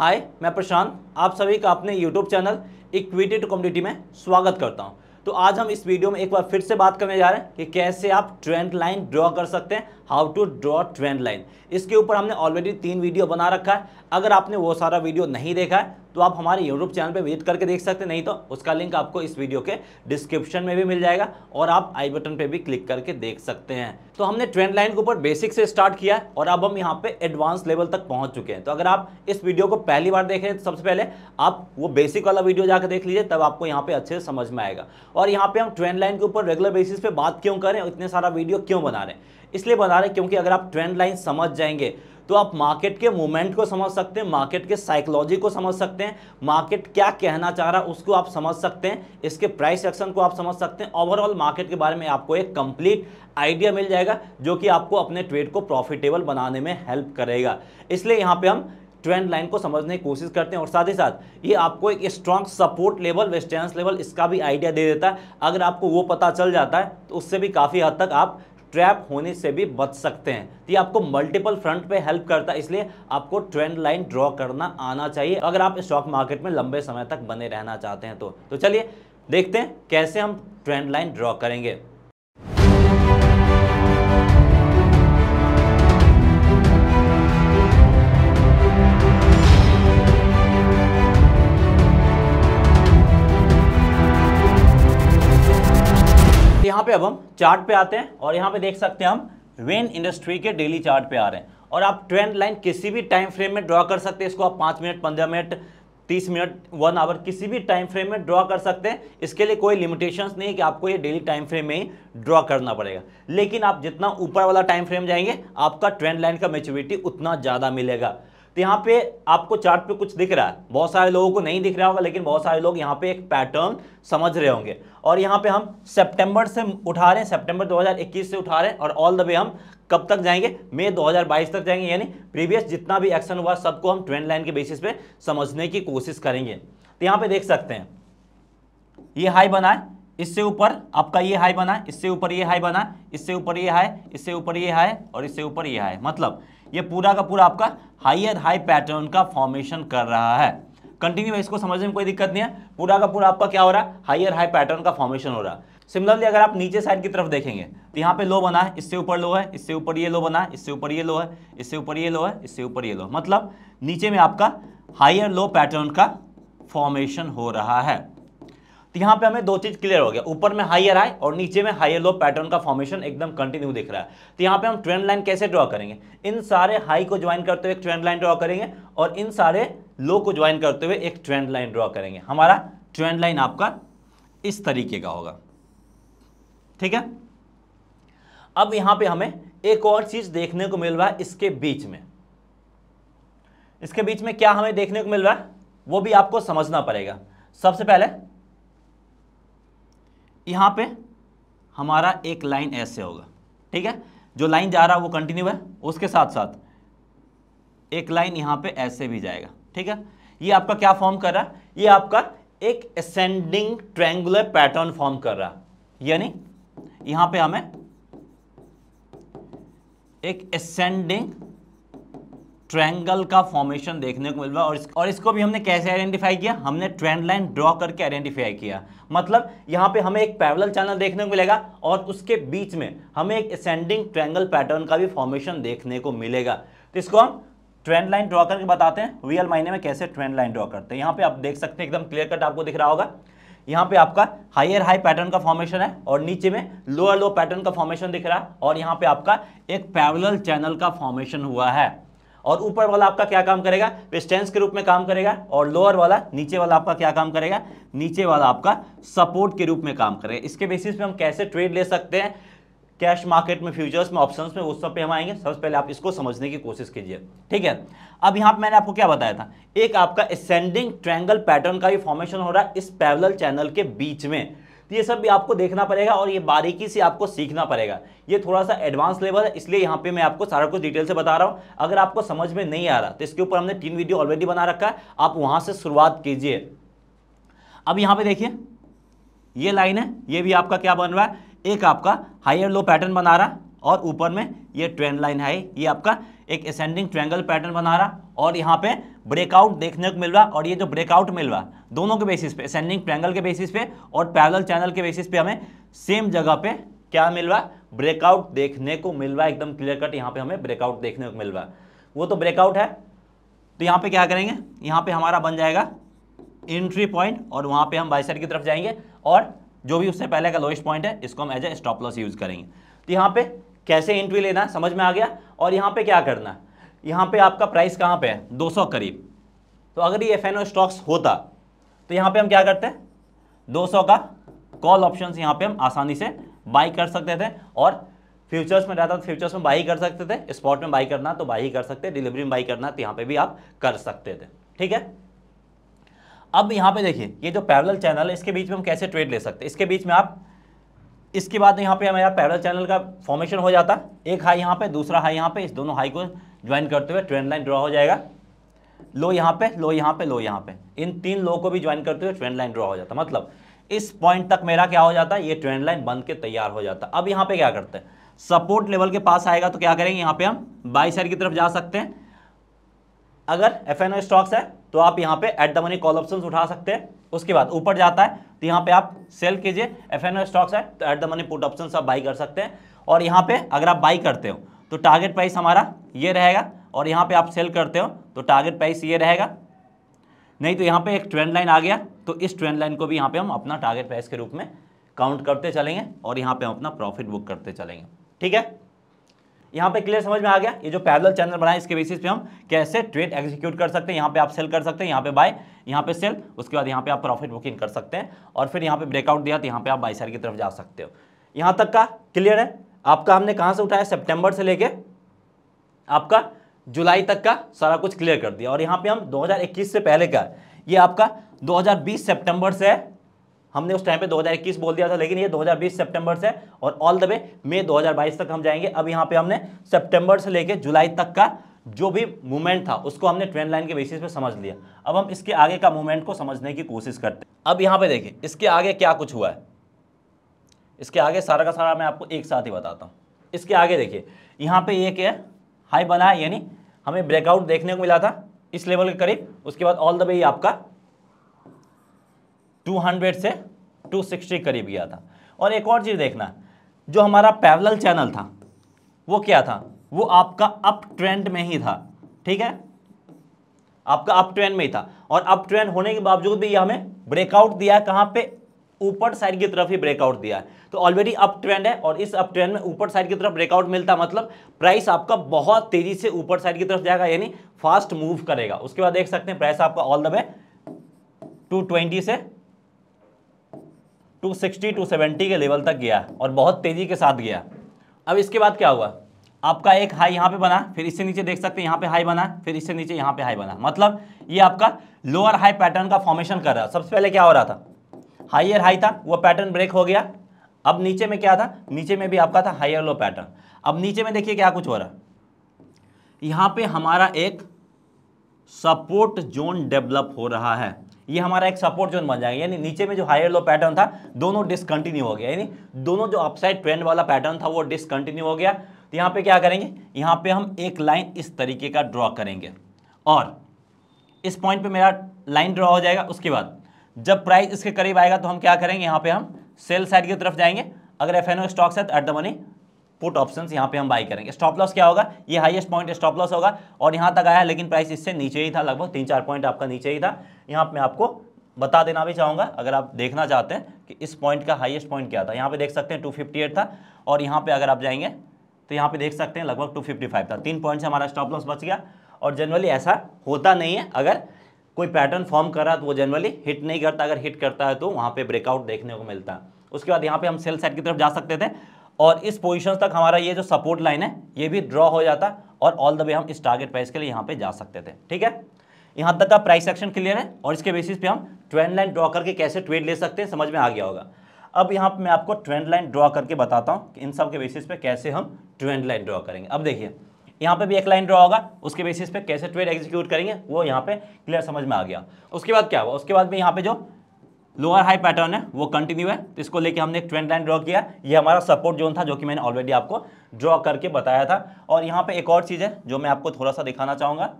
हाय मैं प्रशांत आप सभी का अपने YouTube channel equity to community में स्वागत करता हूं तो आज हम इस वीडियो में एक बार फिर से बात करने जा रहे हैं कि कैसे आप ट्रेंड लाइन ड्रॉ कर सकते हैं how to draw trend line इसके ऊपर हमने ऑलरेडी तीन वीडियो बना रखा है अगर आपने वो सारा वीडियो नहीं देखा है तो आप हमारे यूट्यूब चैनल पर विजिट करके देख सकते नहीं तो उसका लिंक आपको इस वीडियो के डिस्क्रिप्शन में भी मिल जाएगा और आप आई बटन पर भी क्लिक करके देख सकते हैं तो हमने ट्रेंड लाइन के ऊपर बेसिक से स्टार्ट किया और अब हम यहाँ पे एडवांस लेवल तक पहुँच चुके हैं तो अगर आप इस वीडियो को पहली बार देख रहे हैं तो सबसे पहले आप वो बेसिक वाला वीडियो जाकर देख लीजिए तब आपको यहाँ पे अच्छे से समझ में आएगा और यहाँ पे हम ट्रेंड लाइन के ऊपर रेगुलर बेसिस पे बात क्यों करें इतने सारा वीडियो क्यों बना रहे हैं इसलिए बना रहे हैं क्योंकि अगर आप ट्रेंड लाइन समझ जाएंगे तो आप मार्केट के मूवमेंट को समझ सकते हैं मार्केट के साइकोलॉजी को समझ सकते हैं मार्केट क्या कहना चाह रहा है उसको आप समझ सकते हैं इसके प्राइस एक्शन को आप समझ सकते हैं ओवरऑल मार्केट के बारे में आपको एक कंप्लीट आइडिया मिल जाएगा जो कि आपको अपने ट्रेड को प्रॉफिटेबल बनाने में हेल्प करेगा इसलिए यहाँ पर हम ट्रेंड लाइन को समझने की कोशिश करते हैं और साथ ही साथ ये आपको एक strong support level resistance level इसका भी आइडिया दे देता है अगर आपको वो पता चल जाता है तो उससे भी काफ़ी हद तक आप ट्रैप होने से भी बच सकते हैं तो ये आपको मल्टीपल फ्रंट पे हेल्प करता है इसलिए आपको ट्रेंड लाइन ड्रॉ करना आना चाहिए अगर आप स्टॉक मार्केट में लंबे समय तक बने रहना चाहते हैं तो, तो चलिए देखते हैं कैसे हम ट्रेंड लाइन ड्रॉ करेंगे पे अब हम चार्ट पे आते हैं और यहाँ पे देख सकते हैं हम वेन इंडस्ट्री के डेली चार्ट पे आ रहे हैं और आप ट्रेंड लाइन किसी भी टाइम फ्रेम में ड्रॉ कर सकते हैं इसको आप पाँच मिनट पंद्रह मिनट तीस मिनट वन आवर किसी भी टाइम फ्रेम में ड्रॉ कर सकते हैं इसके लिए कोई लिमिटेशंस नहीं है कि आपको ये डेली टाइम फ्रेम में ही ड्रॉ करना पड़ेगा लेकिन आप जितना ऊपर वाला टाइम फ्रेम जाएंगे आपका ट्रेंड लाइन का मेच्योरिटी उतना ज़्यादा मिलेगा तो यहाँ पे आपको चार्ट पे कुछ दिख रहा है बहुत सारे लोगों को नहीं दिख रहा होगा लेकिन बहुत सारे लोग यहाँ पे एक पैटर्न समझ रहे होंगे और यहाँ पे हम सितंबर से उठा रहे हैं सितंबर 2021 से उठा रहे हैं और ऑल द वे हम कब तक जाएंगे मई 2022 तक जाएंगे यानी प्रीवियस जितना भी एक्शन हुआ सबको हम ट्रेंड लाइन के बेसिस पे समझने की कोशिश करेंगे तो यहाँ पे देख सकते हैं ये हाई बनाए इससे ऊपर आपका ये हाई बना इससे ऊपर ये हाई बना इससे ऊपर ये हाई इससे ऊपर ये हाई और इससे ऊपर ये हाई मतलब ये पूरा का पूरा आपका हाइयर हाई पैटर्न का फॉर्मेशन कर रहा है कंटिन्यू इसको समझने में कोई दिक्कत नहीं है पूरा का पूरा आपका क्या हो रहा है हाइयर हाई पैटर्न का फॉर्मेशन हो रहा है सिमिलरली अगर आप नीचे साइड की तरफ देखेंगे तो यहाँ पे लो बना है इससे ऊपर लो है इससे ऊपर ये लो बना है इससे ऊपर ये लो है इससे ऊपर ये लो है इससे ऊपर ये लो मतलब नीचे में आपका हाइयर लो पैटर्न का फॉर्मेशन हो रहा है तो यहाँ पे हमें दो चीज क्लियर हो गया ऊपर में हाइयर हाई और नीचे में हाइयर लो पैटर्न का फॉर्मेशन एकदम कंटिन्यू दिख रहा है तो यहाँ पे हम ट्रेंड लाइन कैसे ड्रॉ करेंगे इन सारे हाई को ज्वाइन करते हुए एक ट्रेंड लाइन ड्रॉ करेंगे और इन सारे लो को ज्वाइन करते हुए एक ट्रेंड लाइन ड्रॉ करेंगे हमारा ट्रेंड लाइन आपका इस तरीके का होगा ठीक है अब यहां पे हमें एक और चीज देखने को मिल रहा है इसके बीच में इसके बीच में क्या हमें देखने को मिल रहा है वो भी आपको समझना पड़ेगा सबसे पहले यहाँ पे हमारा एक लाइन ऐसे होगा ठीक है जो लाइन जा रहा है वो कंटिन्यू है उसके साथ साथ एक लाइन यहाँ पे ऐसे भी जाएगा ठीक है ये आपका क्या फॉर्म कर रहा है ये आपका एक असेंडिंग ट्रैंगुलर पैटर्न फॉर्म कर रहा है यानी यहाँ पे हमें एक असेंडिंग ट्रैंगल का फॉर्मेशन देखने को मिल रहा है और, इस, और इसको भी हमने कैसे आइडेंटिफाई किया हमने ट्रेंड लाइन ड्रॉ करके आइडेंटिफाई किया मतलब यहाँ पे हमें एक पैरल चैनल देखने को मिलेगा और उसके बीच में हमें एक असेंडिंग ट्रैंगल पैटर्न का भी फॉर्मेशन देखने को मिलेगा तो इसको हम ट्रेंड लाइन ड्रॉ करके बताते हैं रियल मायने में कैसे ट्रेंड लाइन ड्रॉ करते हैं यहाँ पे आप देख सकते हैं एकदम क्लियर कट आपको दिख रहा होगा यहाँ पे आपका हायर हाई पैटर्न का फॉर्मेशन है और नीचे में लोअर लो पैटर्न का फॉर्मेशन दिख रहा है और यहाँ पे आपका एक पैरल चैनल का फॉर्मेशन हुआ है और ऊपर वाला आपका क्या काम करेगा रेस्टेंस के रूप में काम करेगा और लोअर वाला नीचे वाला आपका क्या काम करेगा नीचे वाला आपका सपोर्ट के रूप में काम करेगा इसके बेसिस पे हम कैसे ट्रेड ले सकते हैं कैश मार्केट में फ्यूचर्स में ऑप्शंस में उस सब पे हम आएंगे सबसे पहले आप इसको समझने की कोशिश कीजिए ठीक है अब यहाँ पे मैंने आपको क्या बताया था एक आपका एसेंडिंग ट्रैंगल पैटर्न का भी फॉर्मेशन हो रहा है इस पैरल चैनल के बीच में तो ये सब भी आपको देखना पड़ेगा और ये बारीकी से आपको सीखना पड़ेगा ये थोड़ा सा एडवांस लेवल है इसलिए यहाँ पे मैं आपको सारा कुछ डिटेल से बता रहा हूँ अगर आपको समझ में नहीं आ रहा तो इसके ऊपर हमने तीन वीडियो ऑलरेडी बना रखा है आप वहाँ से शुरुआत कीजिए अब यहाँ पे देखिए ये लाइन है ये भी आपका क्या बन रहा है एक आपका एंड लो पैटर्न बना रहा और ऊपर में ये ट्रेंड लाइन है ये आपका एक असेंडिंग ट्रैंगल पैटर्न बना रहा और यहाँ पे ब्रेकआउट देखने को मिल रहा और ये जो ब्रेकआउट मिल रहा दोनों के बेसिस पे असेंडिंग ट्रैंगल के बेसिस पे और पैरल चैनल के बेसिस पे हमें सेम जगह पे क्या मिल रहा ब्रेकआउट देखने को मिल रहा एकदम क्लियर कट यहाँ पे हमें ब्रेकआउट देखने को मिल रहा वो तो ब्रेकआउट है तो यहाँ पे क्या करेंगे यहाँ पे हमारा बन जाएगा एंट्री पॉइंट और वहाँ पे हम बाइसर की तरफ जाएंगे और जो भी उससे पहले का लोएस्ट पॉइंट है इसको हम as a stop loss use करेंगे तो यहाँ पे कैसे एंट्री लेना समझ में आ गया और यहाँ पे क्या करना है यहाँ पे आपका प्राइस कहाँ पे है 200 करीब तो अगर ये एफ स्टॉक्स होता तो यहाँ पे हम क्या करते हैं 200 का कॉल ऑप्शन यहाँ पे हम आसानी से बाई कर सकते थे और फ्यूचर्स में रहता तो फ्यूचर्स में बाई कर सकते थे स्पॉट में बाई करना तो बाई ही कर सकते डिलीवरी में बाई करना तो यहाँ पे भी आप कर सकते थे ठीक है अब यहाँ पे देखिए ये जो पैरेलल चैनल है इसके बीच में हम कैसे ट्रेड ले सकते हैं इसके बीच में आप इसके बाद यहाँ पे हमारा पैरल चैनल का फॉर्मेशन हो जाता एक हाई यहाँ पे दूसरा हाई यहाँ पे इस दोनों हाई को ज्वाइन करते हुए ट्रेंड लाइन ड्रॉ हो जाएगा लो यहाँ पे लो यहाँ पे लो यहाँ पे इन तीन लो को भी ज्वाइन करते हुए ट्रेंड लाइन ड्रॉ हो जाता मतलब इस पॉइंट तक मेरा क्या हो जाता ये ट्रेंड लाइन बन के तैयार हो जाता अब यहाँ पे क्या करते हैं सपोर्ट लेवल के पास आएगा तो क्या करेंगे यहाँ पे हम बाई साइड की तरफ जा सकते हैं अगर एफ स्टॉक्स है तो आप यहाँ पे at the money call option उठा सकते हैं उसके बाद ऊपर जाता है तो यहाँ पे आप सेल कीजिए एफ एन स्टॉक्स है तो at the money put option आप बाई कर सकते हैं और यहाँ पे अगर आप बाई करते हो तो टारगेट प्राइस हमारा ये रहेगा और यहाँ पे आप सेल करते हो तो टारगेट प्राइस ये रहेगा नहीं तो यहाँ पे एक ट्रेंड लाइन आ गया तो इस ट्रेंड लाइन को भी यहाँ पे हम अपना टारगेट प्राइस के रूप में काउंट करते चलेंगे और यहाँ पे हम अपना प्रॉफिट बुक करते चलेंगे ठीक है यहाँ पे क्लियर समझ में आ गया ये जो पैरेलल चैनल बनाए इसके बेसिस पे हम कैसे ट्रेड एग्जीक्यूट कर सकते हैं यहाँ पे आप सेल कर सकते हैं यहाँ पे बाय यहाँ पे सेल उसके बाद यहाँ पे आप प्रॉफिट बुकिंग कर सकते हैं और फिर यहाँ पे ब्रेकआउट दिया तो यहाँ पे आप बाई साइड की तरफ जा सकते हो यहाँ तक का क्लियर है आपका हमने कहाँ से उठाया सेप्टेम्बर से लेके आपका जुलाई तक का सारा कुछ क्लियर कर दिया और यहाँ पे हम दो से पहले का ये आपका दो हज़ार से हमने उस टाइम पे 2021 बोल दिया था लेकिन ये 2020 सितंबर से और ऑल द वे मई 2022 तक हम जाएंगे अब यहाँ पे हमने सितंबर से लेके जुलाई तक का जो भी मूवमेंट था उसको हमने ट्रेंड लाइन के बेसिस पे समझ लिया अब हम इसके आगे का मूवमेंट को समझने की कोशिश करते हैं अब यहाँ पे देखिए इसके आगे क्या कुछ हुआ है इसके आगे सारा का सारा मैं आपको एक साथ ही बताता हूँ इसके आगे देखिए यहाँ पे ये क्या है हाई बना है यानी हमें ब्रेकआउट देखने को मिला था इस लेवल के करीब उसके बाद ऑल द वे आपका 200 से 260 करीब गया था और एक और चीज़ देखना जो हमारा पैरल चैनल था वो क्या था वो आपका अप ट्रेंड में ही था ठीक है आपका अप ट्रेंड में ही था और अप ट्रेंड होने के बावजूद भी ये हमें ब्रेकआउट दिया है कहाँ पर ऊपर साइड की तरफ ही ब्रेकआउट दिया है तो ऑलरेडी अप ट्रेंड है और इस अप ट्रेंड में ऊपर साइड की तरफ ब्रेकआउट मिलता मतलब प्राइस आपका बहुत तेजी से ऊपर साइड की तरफ जाएगा यानी फास्ट मूव करेगा उसके बाद देख सकते हैं प्राइस आपका ऑल द वे 220 से 260 270 के लेवल तक गया और बहुत तेज़ी के साथ गया अब इसके बाद क्या हुआ आपका एक हाई यहाँ पे बना फिर इससे नीचे देख सकते हैं यहाँ पे हाई बना फिर इससे नीचे यहाँ पे हाई बना मतलब ये आपका लोअर हाई पैटर्न का फॉर्मेशन कर रहा है सबसे पहले क्या हो रहा था हाइयर हाई था वो पैटर्न ब्रेक हो गया अब नीचे में क्या था नीचे में भी आपका था हाइयर लो पैटर्न अब नीचे में देखिए क्या कुछ हो रहा यहाँ पर हमारा एक सपोर्ट जोन डेवलप हो रहा है ये हमारा एक सपोर्ट जोन बन जाएगा यानी नीचे में जो हायर लो पैटर्न था दोनों डिसकंटिन्यू हो गया यानी दोनों जो अपसाइड ट्रेंड वाला पैटर्न था वो डिसकंटिन्यू हो गया तो यहाँ पे क्या करेंगे यहाँ पे हम एक लाइन इस तरीके का ड्रॉ करेंगे और इस पॉइंट पे मेरा लाइन ड्रॉ हो जाएगा उसके बाद जब प्राइस इसके करीब आएगा तो हम क्या करेंगे यहाँ पे हम सेल साइड की तरफ जाएंगे अगर एफ स्टॉक्स है तो at the money put options यहाँ पे हम बाई करेंगे स्टॉप लॉस क्या होगा ये हाईएस्ट पॉइंट स्टॉप लॉस होगा और यहाँ तक आया लेकिन प्राइस इससे नीचे ही था लगभग तीन चार पॉइंट आपका नीचे ही था यहाँ मैं आपको बता देना भी चाहूँगा अगर आप देखना चाहते हैं कि इस पॉइंट का हाइएस्ट पॉइंट क्या था यहाँ पे देख सकते हैं टू था और यहाँ पे अगर आप जाएंगे तो यहाँ पे देख सकते हैं लगभग 255 था तीन पॉइंट से हमारा स्टॉप लॉस बच गया और जनरली ऐसा होता नहीं है अगर कोई पैटर्न फॉर्म कर रहा है तो वो जनरली हिट नहीं करता अगर हिट करता है तो वहाँ पर ब्रेकआउट देखने को मिलता है उसके बाद यहाँ पे हम सेल साइड की तरफ जा सकते थे और इस पोजिशन तक हमारा ये जो सपोर्ट लाइन है ये भी ड्रॉ हो जाता और ऑल द वे हम इस टारगेट प्राइस के लिए यहाँ पे जा सकते थे ठीक है यहाँ तक का प्राइस एक्शन क्लियर है और इसके बेसिस पे हम ट्रेंड लाइन ड्रॉ करके कैसे ट्रेड ले सकते हैं समझ में आ गया होगा अब यहाँ पर मैं आपको ट्रेंड लाइन ड्रॉ करके बताता हूँ कि इन सब के बेसिस पे कैसे हम ट्रेंड लाइन ड्रॉ करेंगे अब देखिए यहाँ पे भी एक लाइन ड्रॉ होगा उसके बेसिस पे कैसे ट्रेड एग्जीक्यूट करेंगे वो यहाँ पे क्लियर समझ में आ गया उसके बाद क्या हुआ उसके बाद में यहाँ पे जो लोअर हाई पैटर्न है वो कंटिन्यू है तो इसको लेके हमने एक ट्रेंड लाइन ड्रॉ किया ये हमारा सपोर्ट जोन था जो कि मैंने ऑलरेडी आपको ड्रॉ करके बताया था और यहाँ पे एक और चीज़ है जो मैं आपको थोड़ा सा दिखाना चाहूँगा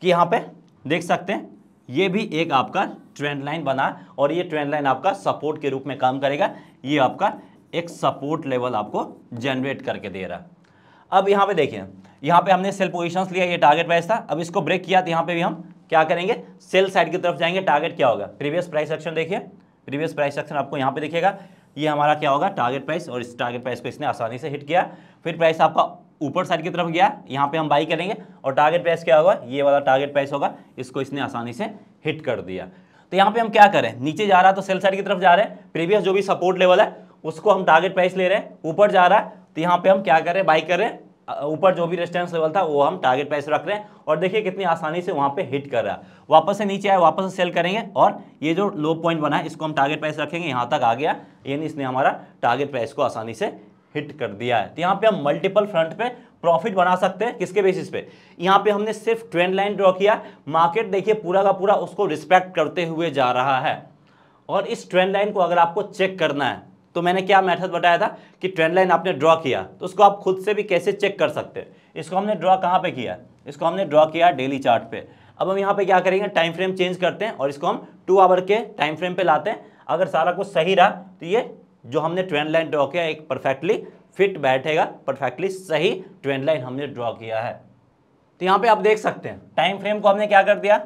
कि यहाँ पे देख सकते हैं ये भी एक आपका ट्रेंड लाइन बना और ये ट्रेंड लाइन आपका सपोर्ट के रूप में काम करेगा ये आपका एक सपोर्ट लेवल आपको जनरेट करके दे रहा अब यहाँ पर देखिए यहाँ पे हमने सेल पोजिशंस लिया ये टारगेट प्राइस था अब इसको ब्रेक किया तो यहाँ पे भी हम क्या करेंगे सेल साइड की तरफ जाएंगे टारगेट क्या होगा प्रीवियस प्राइस एक्शन देखिए प्रीवियस प्राइस एक्शन आपको यहाँ पे दिखेगा ये हमारा क्या होगा टारगेट प्राइस और इस टारगेट प्राइस को इसने आसानी से हिट किया फिर प्राइस आपका ऊपर साइड की तरफ गया यहाँ पे हम बाई करेंगे और टारगेट प्राइस क्या होगा ये वाला टारगेट प्राइस होगा इसको इसने आसानी से हिट कर दिया तो यहाँ पे हम क्या करें नीचे जा रहा तो सेल साइड की तरफ जा रहे हैं प्रीवियस जो भी सपोर्ट लेवल है उसको हम टारगेट प्राइस ले रहे हैं ऊपर जा रहा है तो यहाँ पे हम क्या करें बाई करें ऊपर जो भी रेस्टेंस लेवल था वो हम टारगेट प्राइस रख रहे हैं और देखिए कितनी आसानी से वहाँ पे हिट कर रहा है वापस से नीचे आए वापस से सेल करेंगे और ये जो लो पॉइंट बना है इसको हम टारगेट प्राइस रखेंगे यहाँ तक आ गया यानी इसने हमारा टारगेट प्राइस को आसानी से हिट कर दिया है तो यहाँ पे हम मल्टीपल फ्रंट पे प्रॉफिट बना सकते हैं किसके बेसिस पे यहाँ पे हमने सिर्फ ट्रेंड लाइन ड्रॉ किया मार्केट देखिए पूरा का पूरा उसको रिस्पेक्ट करते हुए जा रहा है और इस ट्रेंड लाइन को अगर आपको चेक करना है तो मैंने क्या मेथड बताया था कि ट्रेंड लाइन आपने ड्रॉ किया तो उसको आप खुद से भी कैसे चेक कर सकते हैं इसको हमने ड्रॉ कहाँ पे किया इसको हमने ड्रॉ किया डेली चार्ट पे अब हम यहाँ पे क्या करेंगे टाइम फ्रेम चेंज करते हैं और इसको हम टू आवर के टाइम फ्रेम पे लाते हैं अगर सारा कुछ सही रहा तो ये जो हमने ट्रेंड लाइन ड्रॉ किया एक परफेक्टली फिट बैठेगा परफेक्टली सही ट्रेंड लाइन हमने ड्रॉ किया है तो यहाँ पर आप देख सकते हैं टाइम फ्रेम को हमने क्या कर दिया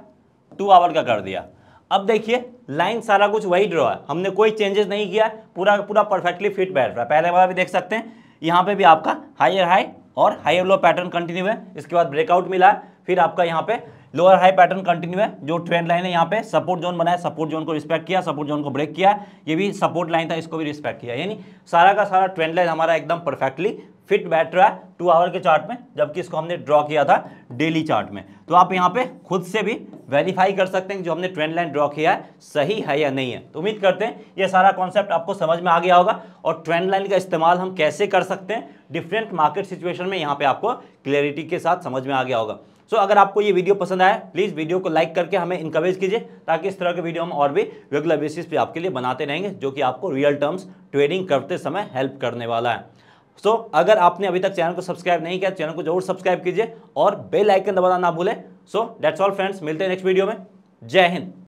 टू आवर का कर दिया अब देखिए लाइन सारा कुछ वही ड्रॉ है हमने कोई चेंजेस नहीं किया पूरा पूरा परफेक्टली फिट बैठ रहा है पहले वाला भी देख सकते हैं यहाँ पे भी आपका हाईर हाई और हायर लो पैटर्न कंटिन्यू है इसके बाद ब्रेकआउट मिला है फिर आपका यहाँ पे लोअर हाई पैटर्न कंटिन्यू है जो ट्रेंड लाइन है यहाँ पे सपोर्ट जोन बनाया सपोर्ट जोन को रिस्पेक्ट किया सपोर्ट जोन को ब्रेक किया ये भी सपोर्ट लाइन था इसको भी रिस्पेक्ट किया यानी सारा का सारा ट्रेंड लाइन हमारा एकदम परफेक्टली फिट बैठ रहा है टू आवर के चार्ट में जबकि इसको हमने ड्रॉ किया था डेली चार्ट में तो आप यहाँ पे खुद से भी वेरीफाई कर सकते हैं जो हमने ट्रेंड लाइन ड्रॉ किया है सही है या नहीं है तो उम्मीद करते हैं ये सारा कॉन्सेप्ट आपको समझ में आ गया होगा और ट्रेंड लाइन का इस्तेमाल हम कैसे कर सकते हैं डिफरेंट मार्केट सिचुएशन में यहाँ पे आपको क्लियरिटी के साथ समझ में आ गया होगा सो so, अगर आपको ये वीडियो पसंद आया प्लीज़ वीडियो को लाइक करके हमें इंकरेज कीजिए ताकि इस तरह के वीडियो हम और भी रेगुलर बेसिस पे आपके लिए बनाते रहेंगे जो कि आपको रियल टर्म्स ट्रेडिंग करते समय हेल्प करने वाला है सो so, अगर आपने अभी तक चैनल को सब्सक्राइब नहीं किया चैनल को जरूर सब्सक्राइब कीजिए और बेल आइकन दबाना ना भूलें सो डेट्स ऑल फ्रेंड्स मिलते हैं नेक्स्ट वीडियो में जय हिंद